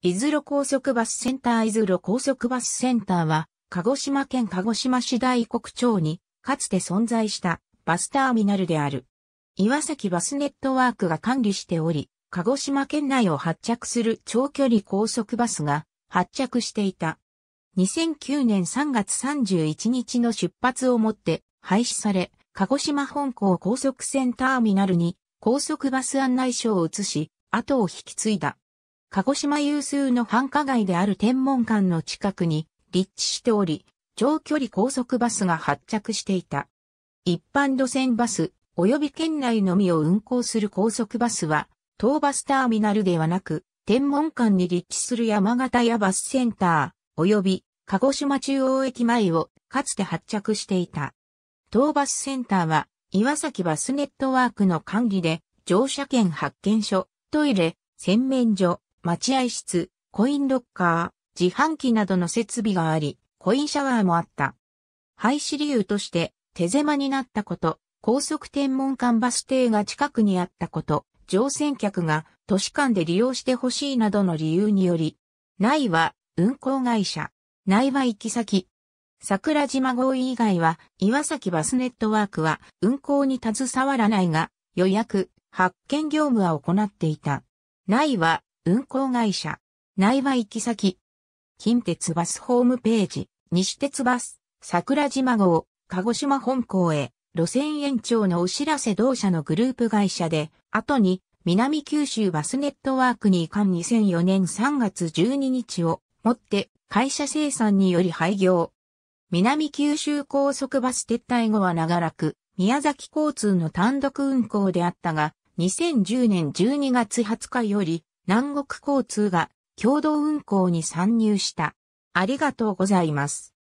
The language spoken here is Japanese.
伊豆路高速バスセンター伊豆路高速バスセンターは、鹿児島県鹿児島市大国町に、かつて存在したバスターミナルである。岩崎バスネットワークが管理しており、鹿児島県内を発着する長距離高速バスが発着していた。2009年3月31日の出発をもって廃止され、鹿児島本港高速線ターミナルに高速バス案内所を移し、後を引き継いだ。鹿児島有数の繁華街である天文館の近くに立地しており、長距離高速バスが発着していた。一般路線バス、及び県内のみを運行する高速バスは、東バスターミナルではなく、天文館に立地する山形やバスセンター、及び鹿児島中央駅前をかつて発着していた。東バスセンターは、岩崎バスネットワークの管理で、乗車券発券所、トイレ、洗面所、待合室、コインロッカー、自販機などの設備があり、コインシャワーもあった。廃止理由として、手狭になったこと、高速天文館バス停が近くにあったこと、乗船客が都市間で利用してほしいなどの理由により、内は運行会社、内は行き先。桜島合意以外は、岩崎バスネットワークは運行に携わらないが、予約、発見業務は行っていた。内は運行会社、内和行き先、近鉄バスホームページ、西鉄バス、桜島号、鹿児島本港へ、路線延長のお知らせ同社のグループ会社で、後に、南九州バスネットワークに移管2004年3月12日をもって会社生産により廃業。南九州高速バス撤退後は長らく宮崎交通の単独運行であったが、2010年12月20日より南国交通が共同運行に参入した。ありがとうございます。